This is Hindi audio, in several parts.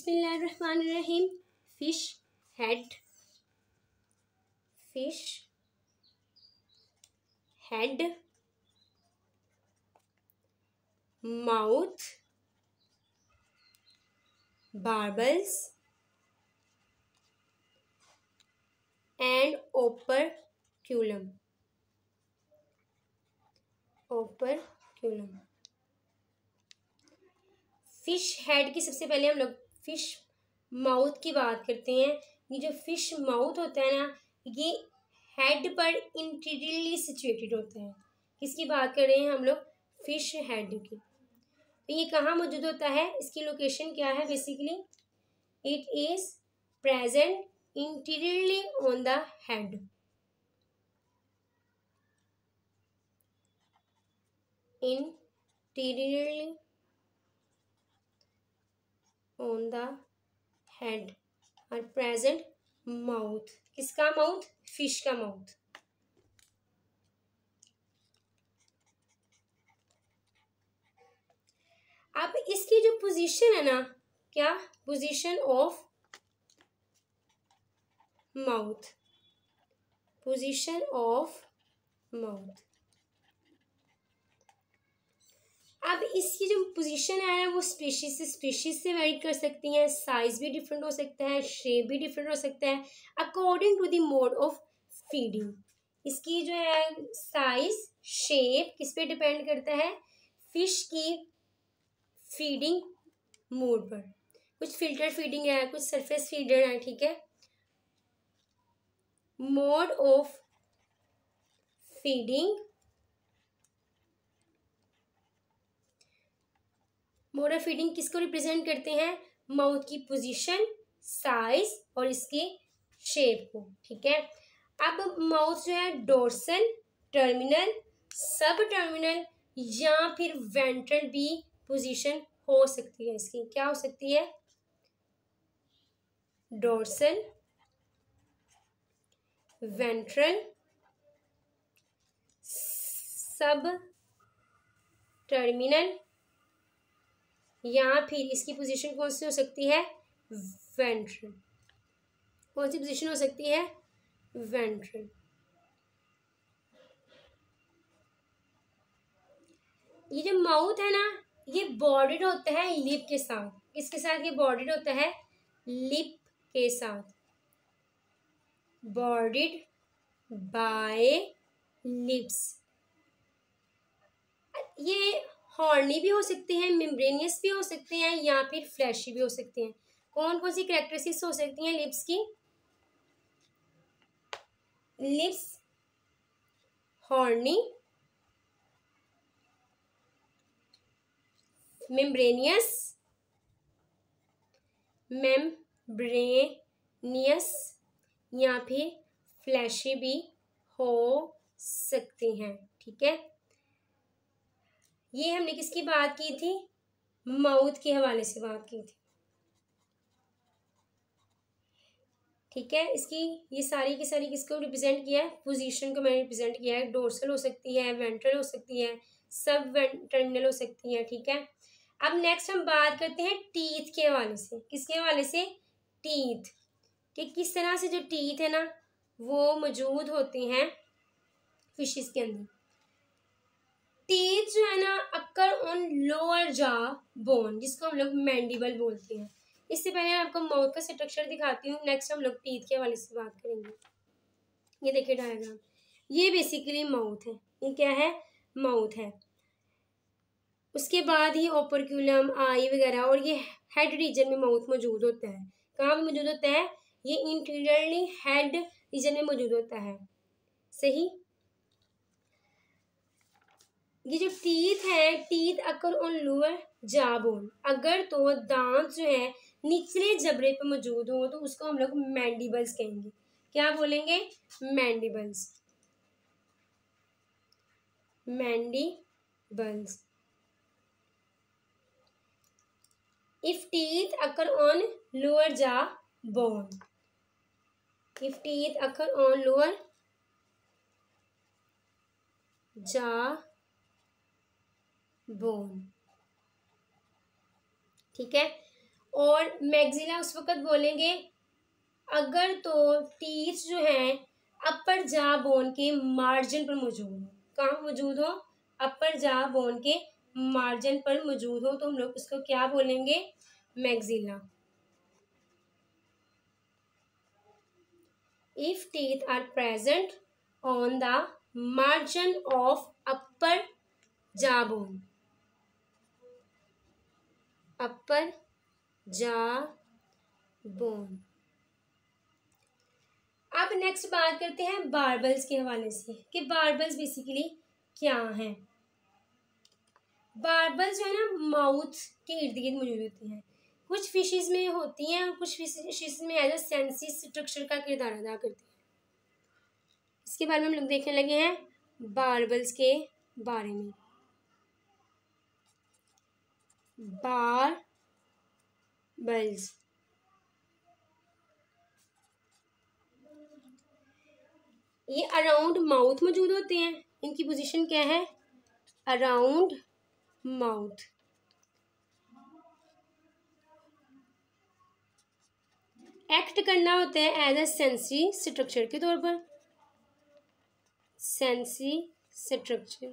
बिस्मिल्लाहिर्रहमानिर्रहीम fish head fish head mouth barbels and operculum operculum fish head की सबसे पहले हम लोग फ़िश माउथ की बात करते हैं ये जो फ़िश माउथ होता है ना ये हेड पर इंटीरियरली सिचुएटेड होते हैं किसकी बात कर रहे हैं हम लोग फ़िश हेड की तो ये कहाँ मौजूद होता है इसकी लोकेशन क्या है basically it is present interiorly on the head interiorly on the hand और प्रेजेंट माउथ किसका माउथ फिश का माउथ अब इसकी जो पोजीशन है ना क्या position of mouth position of mouth अब इसकी जो पोजीशन है वो स्पीशीज से स्पीशीज से वेरी कर सकती हैं साइज भी डिफरेंट हो सकता है शेप भी डिफरेंट हो सकता है according to the mode of feeding इसकी जो है साइज शेप किस पे डिपेंड करता है फिश की फीडिंग मोड पर कुछ फिल्टर फीडिंग है कुछ सरफेस फीडर है ठीक है mode of feeding motor feeding किसको रिप्रेजेंट करते हैं माउथ की पोजीशन साइज और इसके शेप को ठीक है अब माउथ जो है डोर्सल टर्मिनल सब टर्मिनल या फिर वेंट्रल भी पोजीशन हो सकती है इसकी क्या हो सकती है डोर्सल वेंट्रल सब टर्मिनल या फिर इसकी पोजीशन कौन सी हो सकती है वेंट्रल कौन सी पोजीशन हो सकती है वेंट्रल ये जो माउथ है ना ये बॉर्डेड होता है लिप के साथ इसके साथ ये बॉर्डेड होता है लिप के साथ बॉर्डेड बाय लिप्स ये हॉर्नी भी हो सकते हैं मेम्ब्रेनियस भी हो सकते हैं या फिर फ्लैशी भी हो सकते हैं कौन कौन सी करेक्टरिस्टिक्स हो सकती हैं लिप्स की लिप्स हॉर्नी मेम्ब्रेनियस मेम्ब्रेनियस या फिर फ्लैशी भी हो सकती हैं ठीक है ये हमने किसकी बात की थी मऊद के हवाले से बात की थी ठीक है इसकी ये सारी की सारी किसको रिप्रेजेंट किया है पोजीशन को मैंने रिप्रेजेंट किया है डोर्सल हो सकती है वेंट्रल हो सकती है सब वेंट्रल हो सकती है ठीक है अब नेक्स्ट हम बात करते हैं टीथ के हवाले से किसके हवाले से टीथ कि किस तरह से जो टीथ है ना वो मौजूद होते हैं फिशेस के अंदर तेज जो है ना occur on lower jaw bone जिसको हम लोग मैंडिबल बोलते हैं इससे पहले मैं आपको माउथ का स्ट्रक्चर दिखाती हूँ नेक्स्ट हम लोग टीथ के हवाले से बात करेंगे ये देखिए डायग्राम ये बेसिकली माउथ है ये क्या है माउथ है उसके बाद ही ओपरक्यूलम आई वगैरह और ये हेड रीजन में माउथ मौजूद होता है कहाँ पर मौजूद होता है ये इंटीरियरली हेड रीजन में मौजूद होता है सही ये जो टीथ है teeth occur on lower jaw bone अगर तो दांत जो है निचले जबड़े पे मौजूद हो तो उसको हम लोग मैंडिबल्स कहेंगे क्या बोलेंगे mandibles mandibles if teeth occur on lower jaw bone if teeth occur on lower jaw bone ठीक है और मैगजिला उस वक्त बोलेंगे अगर तो टीथ जो हैं अपर जा बोन के मार्जिन पर मौजूद हो कहाँ मौजूद हो अपर जा बोन के मार्जिन पर मौजूद हो तो हम लोग इसको क्या बोलेंगे maxilla if teeth are present on the margin of upper jaw upper jaw bone अब नेक्स्ट बात करते हैं बार्बल्स के हवाले से कि बार्बल्स बेसिकली क्या हैं बार्बल्स जो है ना माउथ के इर्द गिर्द मौजूद होती हैं कुछ फिशेस में होती हैं और कुछ फिशेस में एज अ सेंसी स्ट्रक्चर का किरदार अदा करती हैं इसके बारे में हम लोग देखने लगे हैं बार्बल्स के बारे में बल्स ये अराउंड माउथ मौजूद होते हैं इनकी पोजीशन क्या है अराउंड माउथ एक्ट करना होता है एज ए सेंसी स्ट्रक्चर के तौर पर सेंसी स्ट्रक्चर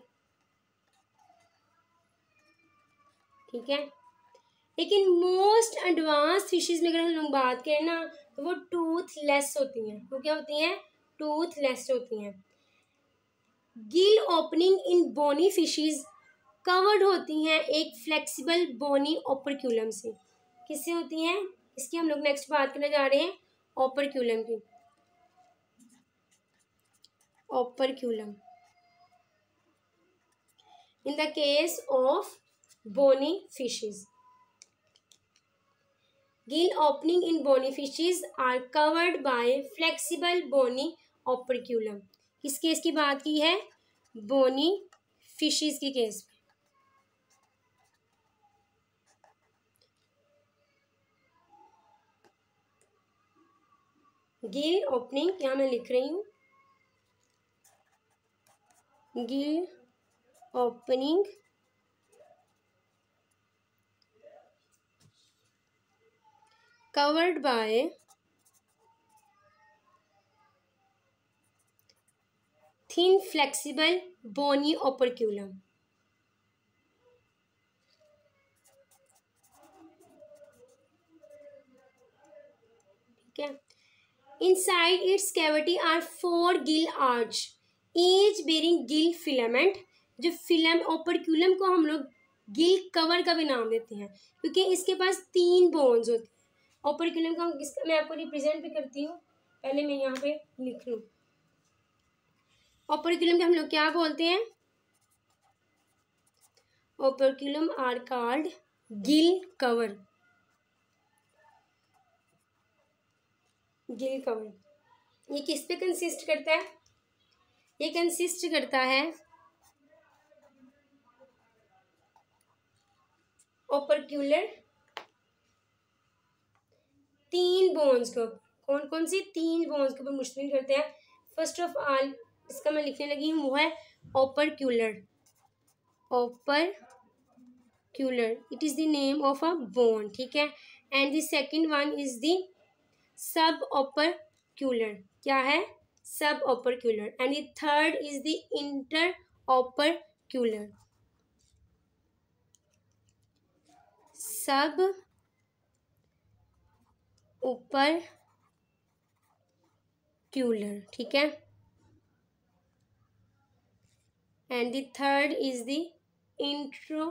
ठीक है लेकिन मोस्ट एडवांस फिशेज में अगर हम लोग बात करें ना तो वो टूथ लेस होती हैं वो क्या होती हैं टूथ लेस होती हैं gill opening in bony fishes covered होती हैं एक फ्लेक्सिबल बोनी ओपरक्यूलम से किससे होती हैं इसकी हम लोग नेक्स्ट बात करने जा रहे हैं ओपरक्यूलम की operculum in the case of bony fishes. Gill opening in bony fishes are covered by flexible bony operculum. किस केस की बात की है बोनी फिशेस की केस गिल ओपनिंग क्या मैं लिख रही हूँ gill opening covered by thin flexible bony operculum. Okay. Inside its cavity are four gill arch, each bearing gill filament. जो फिलम ओपरक्यूलम को हम लोग गिल कवर का भी नाम देते हैं क्योंकि इसके पास तीन बोन्स होते हैं कोपरिकुलम का किसका मैं आपको रिप्रेजेंट भी करती हूँ पहले मैं यहाँ पे लिख लूँ ओपरिकुलम के हम लोग क्या बोलते हैं operculum or called gill cover gill cover ये किस पे कंसिस्ट करता है ये कंसिस्ट करता है ओपरक्यूलर तीन बोन्स को कौन कौन सी तीन बोन्स के ऊपर मुश्तमिल करते हैं फर्स्ट ऑफ ऑल इसका मैं लिखने लगी हूँ वो है opercular opercular it is the name of a bone ठीक है and the second one is the sub opercular क्या है sub opercular and the third is the inter opercular sub opercular ठीक है and the third is the intro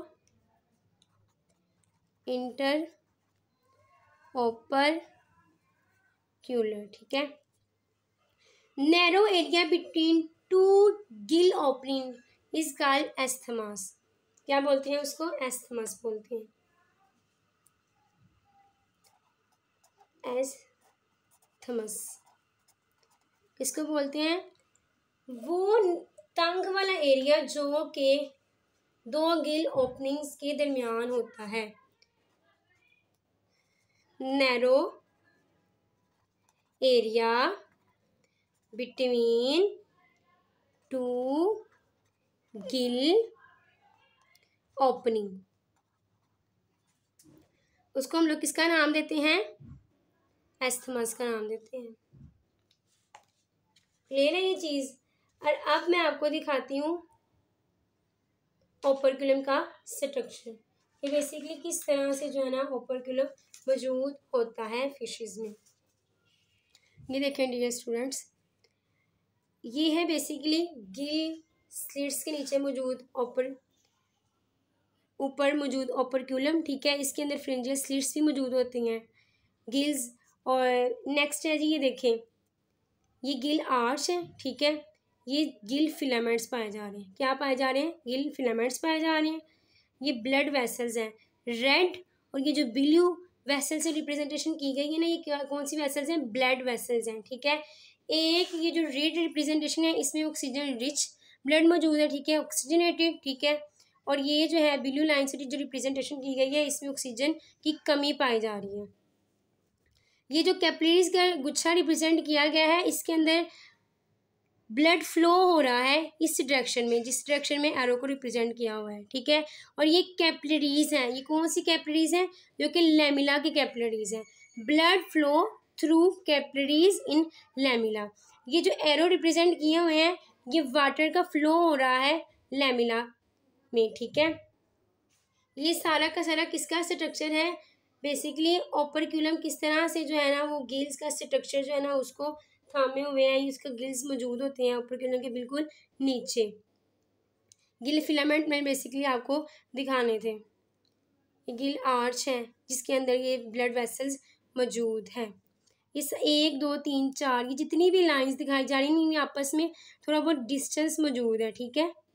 inter opercular ठीक है narrow area between two gill opening is called isthmus क्या बोलते हैं उसको एस्थमास बोलते हैं एज थमस किसको बोलते हैं वो टंग वाला एरिया जो कि दो गिल ओपनिंग्स के दरमियान होता है narrow area between two gill opening उसको हम लोग किसका नाम देते हैं एस्थमास का नाम देते हैं ले लें ये चीज़ और अब मैं आपको दिखाती हूँ ओपरकुलम का स्ट्रक्चर ये बेसिकली किस तरह से जो है ना ओपरकुलम मौजूद होता है फिशेस में ये देखें डियर स्टूडेंट्स ये है बेसिकली गिल स्लिट्स के नीचे मौजूद ओपर ऊपर मौजूद ओपरक्यूलम ठीक है इसके अंदर फ्रिंजल स्लिट्स भी मौजूद होती हैं गिल्स और नेक्स्ट है जी ये देखें ये गिल आर्च है ठीक है ये गिल फिलामेंट्स पाए जा रहे हैं क्या पाए जा रहे हैं गिल फिलामेंट्स पाए जा रहे हैं ये ब्लड वेसल्स हैं रेड और ये जो ब्लू वेसल से रिप्रेजेंटेशन की गई है ना ये क्या कौन सी वेसल्स हैं ब्लड वेसल्स हैं ठीक है एक ये जो रेड रिप्रेजेंटेशन है इसमें ऑक्सीजन रिच ब्लड मौजूद है ठीक है ऑक्सीजनेटेड ठीक है और ये जो है ब्लू लाइन से जो रिप्रेजेंटेशन की गई है इसमें ऑक्सीजन की कमी पाई जा रही है ये जो कैपलेरीज का गुच्छा रिप्रेजेंट किया गया है इसके अंदर ब्लड फ्लो हो रहा है इस डायरेक्शन में जिस डायरेक्शन में एरो को रिप्रेजेंट किया हुआ है ठीक है और ये कैपलरीज हैं ये कौन सी कैपलरीज हैं जो कि लेमिला की कैपलरीज हैं blood flow through capillaries in lamella ये जो एरो रिप्रेजेंट किए हुए हैं ये वाटर का फ्लो हो रहा है लेमिला में ठीक है ये सारा का सारा किसका स्ट्रक्चर है बेसिकली ओपरक्यूलम किस तरह से जो है ना वो गिल्स का स्ट्रक्चर जो है ना उसको थामे हुए हैं उसका गिल्स मौजूद होते हैं ओपरक्यूलम के बिल्कुल नीचे गिल फिलामेंट मैंने बेसिकली आपको दिखाने थे गिल आर्च है जिसके अंदर ये ब्लड वेसल्स मौजूद हैं इस एक दो तीन चार ये जितनी भी लाइंस दिखाई जा रही हैं इनमें आपस में थोड़ा बहुत डिस्टेंस मौजूद है ठीक है